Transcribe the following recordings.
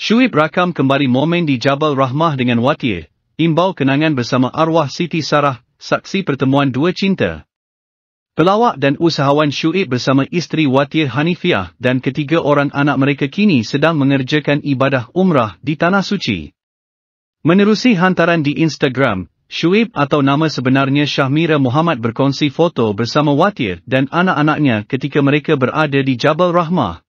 Shuib Rakam kembali momen di Jabal Rahmah dengan Watie, imbau kenangan bersama arwah Siti Sarah, saksi pertemuan dua cinta. Pelawak dan usahawan Shuib bersama isteri Watie Hanifiah dan ketiga orang anak mereka kini sedang mengerjakan ibadah umrah di Tanah Suci. Menerusi hantaran di Instagram, Shuib atau nama sebenarnya Shahmira Muhammad berkongsi foto bersama Watir dan anak-anaknya ketika mereka berada di Jabal Rahmah.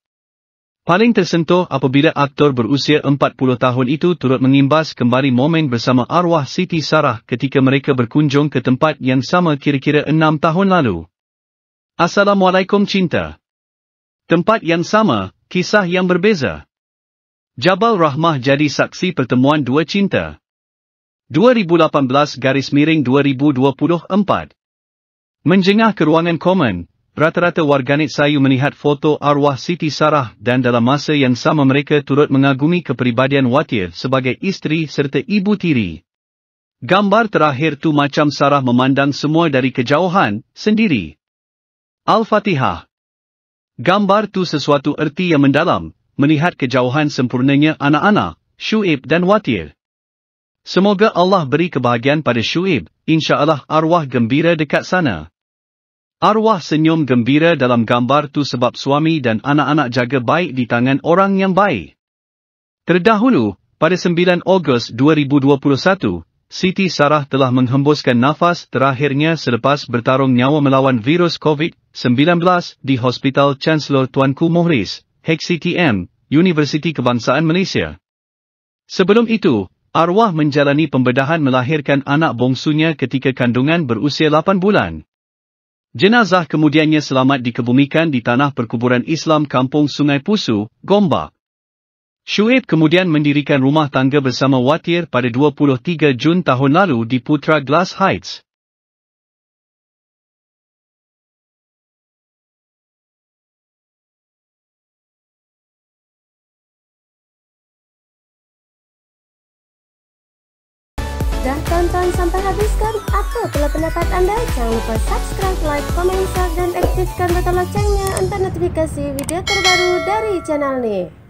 Paling tersentuh apabila aktor berusia 40 tahun itu turut mengimbas kembali momen bersama arwah Siti Sarah ketika mereka berkunjung ke tempat yang sama kira-kira 6 tahun lalu. Assalamualaikum Cinta Tempat yang sama, kisah yang berbeza. Jabal Rahmah jadi saksi pertemuan dua cinta. 2018 garis miring 2024 Menjengah ke ruangan komen, rata-rata warganet sayu melihat foto arwah Siti Sarah dan dalam masa yang sama mereka turut mengagumi kepribadian Watir sebagai isteri serta ibu tiri. Gambar terakhir tu macam Sarah memandang semua dari kejauhan, sendiri. Al-Fatihah Gambar tu sesuatu erti yang mendalam, melihat kejauhan sempurnanya anak-anak, Shuib dan Watir. Semoga Allah beri kebahagiaan pada Shuib, insya Allah arwah gembira dekat sana. Arwah senyum gembira dalam gambar tu sebab suami dan anak-anak jaga baik di tangan orang yang baik. Terdahulu, pada 9 Ogos 2021, Siti Sarah telah menghembuskan nafas terakhirnya selepas bertarung nyawa melawan virus COVID-19 di Hospital Chancellor Tuanku Mohris, HCTM, Universiti Kebangsaan Malaysia. Sebelum itu, arwah menjalani pembedahan melahirkan anak bongsunya ketika kandungan berusia 8 bulan. Jenazah kemudiannya selamat dikebumikan di tanah perkuburan Islam Kampung Sungai Pusu, Gombak. Shuib kemudian mendirikan rumah tangga bersama Watir pada 23 Jun tahun lalu di Putra Glass Heights. Dah tonton sampai habis ke? Apa pula pendapat anda? Jangan lupa subscribe, like, komen, share dan aktifkan butang loncengnya untuk notifikasi video terbaru dari channel ni.